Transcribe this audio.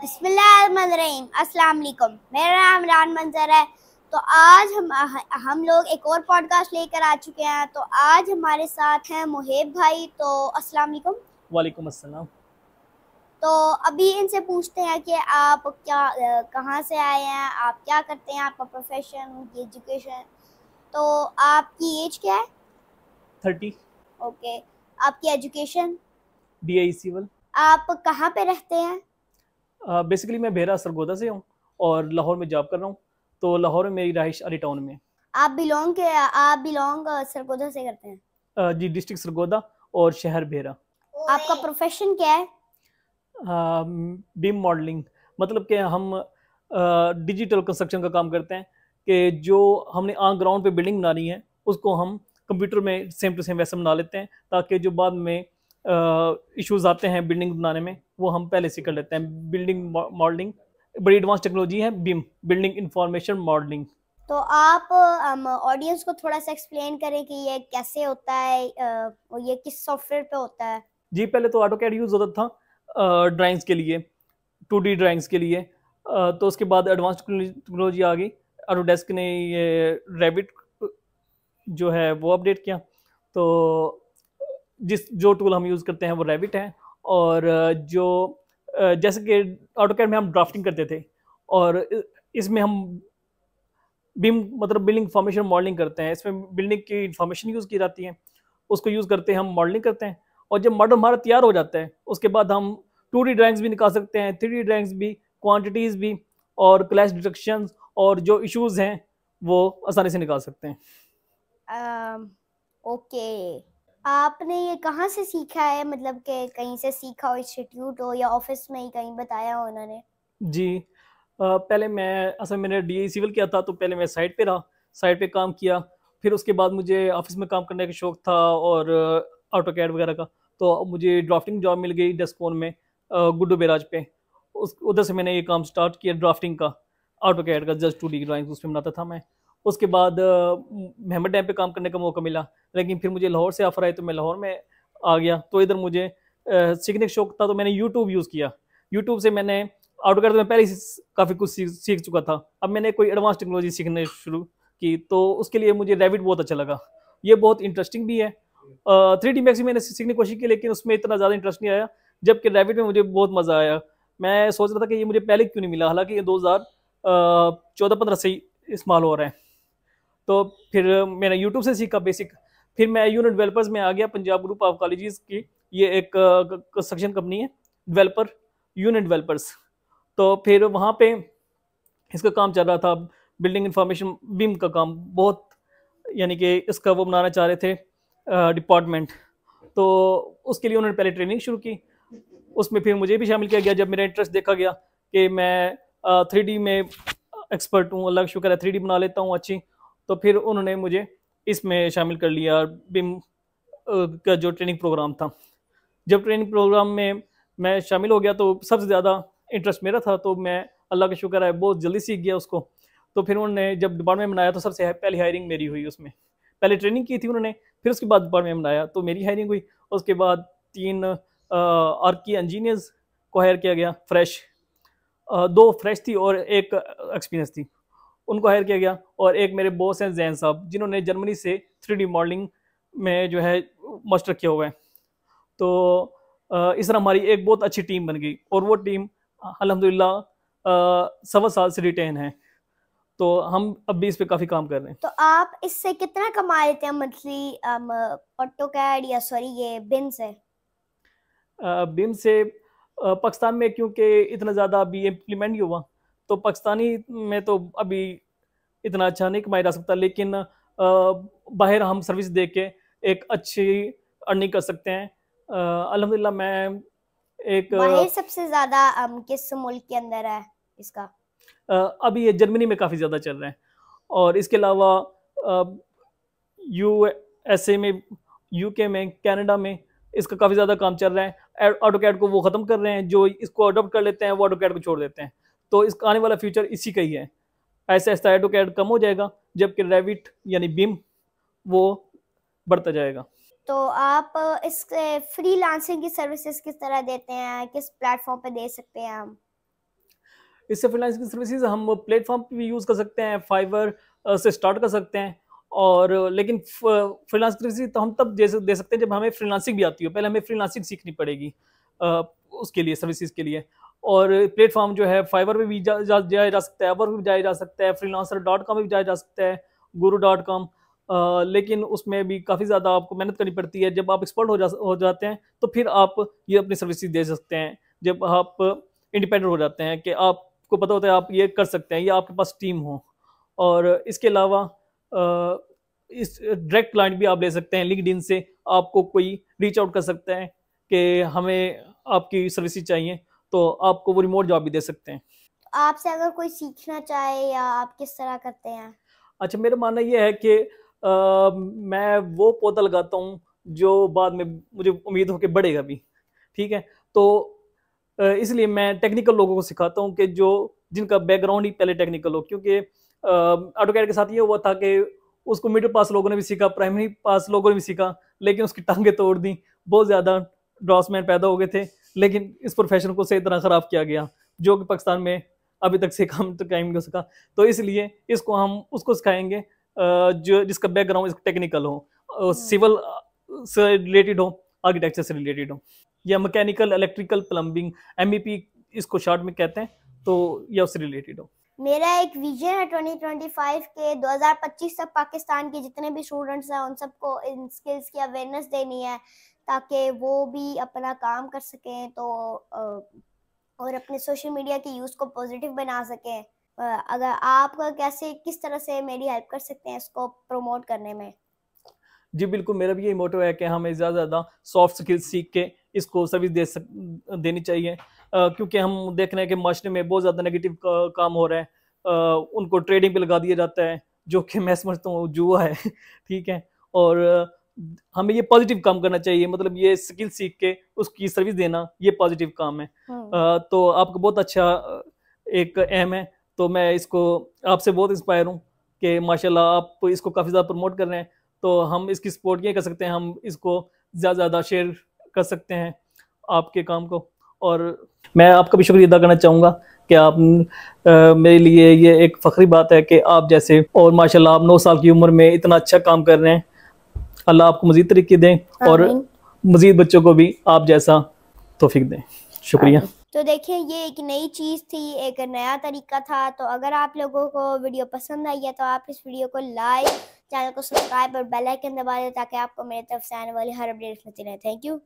बिस्मिल्लाहिर्रहमानिर्रहीम अस्सलाम वालेकुम मेरा नाम रान मंजर है तो आज हम हम लोग एक और पॉडकास्ट लेकर आ चुके हैं तो आज हमारे साथ हैं मुहेब भाई तो अस्सलाम वालेकुम वालेकुम अस्सलाम तो अभी इनसे पूछते हैं कि आप क्या कहाँ से आए हैं आप क्या करते हैं आपका प्रोफेशन उनकी एजुकेशन तो आपकी एज क्या है थर्टी ओके आपकी एजुकेशन बी आई सिवल आप कहाँ पे रहते हैं बेसिकली मैं बेहरा सरगोदा से हूँ और लाहौर में जॉब कर रहा हूँ तो लाहौर में मेरी रहाइश अली टाउन में आप बिलोंग के आप बिलोंग सरगोदा से करते हैं जी डिस्ट्रिक्ट सरगोदा और शहर बेहरा आपका प्रोफेशन क्या है बीम मॉडलिंग मतलब कि हम डिजिटल कंस्ट्रक्शन का काम करते हैं कि जो हमने ऑन ग्राउंड पे बिल्डिंग बनानी है उसको हम कंप्यूटर में सेम टू सेम वैसे बना लेते हैं ताकि जो बाद में इश्यूज आते हैं बिल्डिंग बनाने में वो हम पहले से कर लेते हैं बिल्डिंग मॉडलिंग बड़ी एडवांस टेक्नोलॉजी है बीम बिल्डिंग इंफॉर्मेशन मॉडलिंग तो आप ऑडियंस um, को थोड़ा सा एक्सप्लेन करें कि ये कैसे होता है और ये किस सॉफ्टवेयर पे होता है जी पहले तो ऑटो कैड यूज़ होता था ड्राइंग्स के लिए टू डी ड्राइंग्स के लिए तो उसके बाद एडवांस टेक्नोलॉजी आ गई एडोडेस्क ने ये रेबिट जो है वो अपडेट किया तो जिस जो टूल हम यूज़ करते हैं वो रेबिट है और जो जैसे कि ऑटोकैड में हम ड्राफ्टिंग करते थे और इसमें हम बिम मतलब बिल्डिंग फॉर्मेशन मॉडलिंग करते हैं इसमें बिल्डिंग की इंफॉर्मेशन यूज़ की जाती है उसको यूज़ करते हैं हम मॉडलिंग करते हैं और जब मॉडल हमारा तैयार हो जाता है उसके बाद हम टू डी ड्राइंग्स भी निकाल सकते हैं थ्री डी ड्राइंग्स भी क्वान्टिटीज़ भी और क्लैश डिडक्शन और जो इशूज़ हैं वो आसानी से निकाल सकते हैं ओके um, okay. आपने ये कहाँ से सीखा है मतलब के कहीं से सीखा हो इंस्टीट्यूट हो या ऑफिस में ही कहीं बताया हो उन्होंने जी पहले मैं असल मैंने डी सिविल किया था तो पहले मैं साइट पे रहा साइट पे काम किया फिर उसके बाद मुझे ऑफिस में काम करने का शौक था और ऑटो कैड वगैरह का तो मुझे ड्राफ्टिंग जॉब मिल गई डेस्कोन में गुड्डू बराज पे उस उधर से मैंने ये काम स्टार्ट किया ड्राफ्टिंग का ऑटो कैड का जस्ट टू डी ड्राइंग उसमें बनाता था मैं उसके बाद मेहमद डैम पे काम करने का मौका मिला लेकिन फिर मुझे लाहौर से ऑफर आई तो मैं लाहौर में आ गया तो इधर मुझे सीखने का शौक था तो मैंने यूट्यूब यूज़ किया यूट्यूब से मैंने आउटगर तो मैं पहले ही काफ़ी कुछ सीख सीख चुका था अब मैंने कोई एडवांस टेक्नोलॉजी सीखने शुरू की तो उसके लिए मुझे रेविट बहुत अच्छा लगा ये बहुत इंटरेस्टिंग भी है थ्री डी मैक्स मैंने सीखने की कोशिश की लेकिन उसमें इतना ज़्यादा इंटरेस्ट नहीं आया जबकि रेविट में मुझे बहुत मज़ा आया मैं सोच रहा था कि ये मुझे पहले क्यों नहीं मिला हालांकि ये दो हज़ार चौदह पंद्रह से ही इस्तेमाल हो रहा है तो फिर मैंने यूट्यूब से सीखा बेसिक फिर मैं यूनिट डेवलपर्स में आ गया पंजाब ग्रुप ऑफ कॉलेजेस की ये एक कंस्ट्रक्शन कंपनी है डेवलपर यूनिट डेवलपर्स तो फिर वहाँ पे इसका काम चल रहा था बिल्डिंग इंफॉर्मेशन बीम का काम बहुत यानी कि इसका वो बनाना चाह रहे थे डिपार्टमेंट तो उसके लिए उन्होंने पहले ट्रेनिंग शुरू की उसमें फिर मुझे भी शामिल किया गया जब मेरा इंटरेस्ट देखा गया कि मैं थ्री में एक्सपर्ट हूँ अल्लाह शुक्र है थ्री बना लेता हूँ अच्छी तो फिर उन्होंने मुझे इसमें शामिल कर लिया बिम का जो ट्रेनिंग प्रोग्राम था जब ट्रेनिंग प्रोग्राम में मैं शामिल हो गया तो सबसे ज़्यादा इंटरेस्ट मेरा था तो मैं अल्लाह का शुक्र है बहुत जल्दी सीख गया उसको तो फिर उन्होंने जब डिपार्टमेंट बनाया तो सबसे पहली हायरिंग मेरी हुई उसमें पहले ट्रेनिंग की थी उन्होंने फिर उसके बाद डिपार्टमेंट बनाया तो मेरी हायरिंग हुई उसके बाद तीन आर की इंजीनियर्स को हायर किया गया फ्रेश दो फ्रेश थी और एक एक्सपीरियंस थी उनको हायर किया गया और एक मेरे बॉस हैं जैन साहब जिन्होंने जर्मनी से थ्री मॉडलिंग में जो है मास्टर किया हुआ है तो इस तरह हमारी एक बहुत अच्छी टीम बन गई और वो टीम अलहमदिल्ला सवा साल से रिटेन है तो हम अब भी इस पे काफी काम कर रहे हैं तो आप इससे कितना कमा लेते हैं मंथली ऑटोकैड या सॉरी ये बिन से आ, बिन से पाकिस्तान में क्योंकि इतना ज़्यादा अभी इम्प्लीमेंट नहीं हुआ तो पाकिस्तानी में तो अभी इतना अच्छा नहीं कमाया जा सकता लेकिन बाहर हम सर्विस दे के एक अच्छी अर्निंग कर सकते हैं अलहमदिल्ला मैं एक सबसे ज़्यादा किस मुल्क के अंदर है इसका अभी ये जर्मनी में काफ़ी ज़्यादा चल रहे हैं और इसके अलावा यू एस ए में यूके में कैनेडा में इसका काफ़ी ज़्यादा काम चल रहा है ऑटोकैट को वो ख़त्म कर रहे हैं जो इसको अडोप्ट कर लेते हैं वो ऑटोकैट को छोड़ देते हैं तो इसका आने वाला फ्यूचर इसी का ही है ऐसे ऐसा एडो कैड कम हो जाएगा जबकि रेविट यानी बिम वो बढ़ता जाएगा तो आप इस फ्री लांसिंग की सर्विसेज किस तरह देते हैं किस प्लेटफॉर्म पे दे सकते हैं हम इससे फ्रीलांसिंग की सर्विसेज हम प्लेटफॉर्म पे भी यूज़ कर सकते हैं फाइवर से स्टार्ट कर सकते हैं और लेकिन फ्रीलांस सर्विस तो हम तब दे सकते हैं जब हमें फ्रीलांसिंग भी आती हो पहले हमें फ्रीलांसिंग सीखनी पड़ेगी उसके लिए सर्विसेज के लिए और प्लेटफॉर्म जो है फाइवर पर भी जाया जा, जा, जा सकता है अवर पर भी जाया जा सकता है फ्रीलांसर डॉट कॉम पर भी जाया जा सकता है गुरु डॉट कॉम लेकिन उसमें भी काफ़ी ज़्यादा आपको मेहनत करनी पड़ती है जब आप एक्सपर्ट हो जा हो जाते हैं तो फिर आप ये अपनी सर्विसेज दे सकते हैं जब आप इंडिपेंडेंट हो जाते हैं कि आपको पता होता है आप ये कर सकते हैं या आपके पास टीम हो और इसके अलावा इस डायरेक्ट क्लाइंट भी आप ले सकते हैं लिंकड से आपको कोई रीच आउट कर सकता है कि हमें आपकी सर्विसेज चाहिए तो आपको वो रिमोट जॉब भी दे सकते हैं आपसे अगर कोई सीखना चाहे या आप किस तरह करते हैं अच्छा मेरा मानना यह है कि आ, मैं वो पौधा लगाता हूँ जो बाद में मुझे उम्मीद हो कि बढ़ेगा भी ठीक है तो इसलिए मैं टेक्निकल लोगों को सिखाता हूँ कि जो जिनका बैकग्राउंड ही पहले टेक्निकल हो क्योंकि ऑटोकैड के साथ ये हुआ था कि उसको मिडिल पास लोगों ने भी सीखा प्राइमरी पास लोगों ने भी सीखा लेकिन उसकी टांगे तोड़ दी बहुत ज़्यादा ड्रॉसमैन पैदा हो गए थे लेकिन इस प्रोफेशन को सही तरह ख़राब किया गया जो कि पाकिस्तान में अभी तक से काम तो कायम नहीं हो सका तो इसलिए इसको हम उसको सिखाएंगे जो जिसका बैकग्राउंड टेक्निकल हो सिविल हम्म। से रिलेटेड हो आर्किटेक्चर से रिलेटेड हो या मैकेनिकल इलेक्ट्रिकल प्लम्बिंग एम इसको शॉर्ट में कहते हैं तो या उससे रिलेटेड हो मेरा एक विजन है 2025 के 2025 तक पाकिस्तान के जितने भी स्टूडेंट्स हैं उन सबको इन स्किल्स की अवेयरनेस देनी है ताकि वो भी अपना काम कर सकें तो और अपने सोशल मीडिया के यूज़ को पॉजिटिव बना सकें अगर आप कैसे किस तरह से मेरी हेल्प कर सकते हैं इसको प्रमोट करने में जी बिल्कुल मेरा भी यही मोटिव है कि हमें ज़्यादा ज़्यादा सॉफ्ट स्किल्स सीख के इसको सर्विस दे सक देनी चाहिए आ, क्योंकि हम देख रहे हैं कि माशरे में बहुत ज़्यादा नेगेटिव का, काम हो रहा है आ, उनको ट्रेडिंग पे लगा दिया जाता है जो कि मैं समझता हूँ जुआ है ठीक है और हमें ये पॉजिटिव काम करना चाहिए मतलब ये स्किल सीख के उसकी सर्विस देना ये पॉजिटिव काम है आ, हाँ। तो आपका बहुत अच्छा एक एम है तो मैं इसको आपसे बहुत इंस्पायर हूँ कि माशाल्लाह आप इसको काफ़ी ज़्यादा प्रमोट कर रहे हैं तो हम इसकी सपोर्ट ये कर सकते हैं हम इसको ज़्यादा ज़्यादा शेयर कर सकते हैं आपके काम को और मैं आपका भी शुक्रिया अदा करना चाहूँगा कि आप आ, मेरे लिए ये एक फ़ख्री बात है कि आप जैसे और माशाल्लाह आप नौ साल की उम्र में इतना अच्छा काम कर रहे हैं अल्लाह आपको मजीद तरीके दें और मजीद बच्चों को भी आप जैसा तोफिक दें शुक्रिया तो देखिए ये एक नई चीज़ थी एक नया तरीका था तो अगर आप लोगों को वीडियो पसंद आई है तो आप इस वीडियो को लाइक चैनल को सब्सक्राइब और बेल आइकन दबा दें ताकि आपको मेरी तरफ से आने वाली हर अपडेट मिलती रहे थैंक यू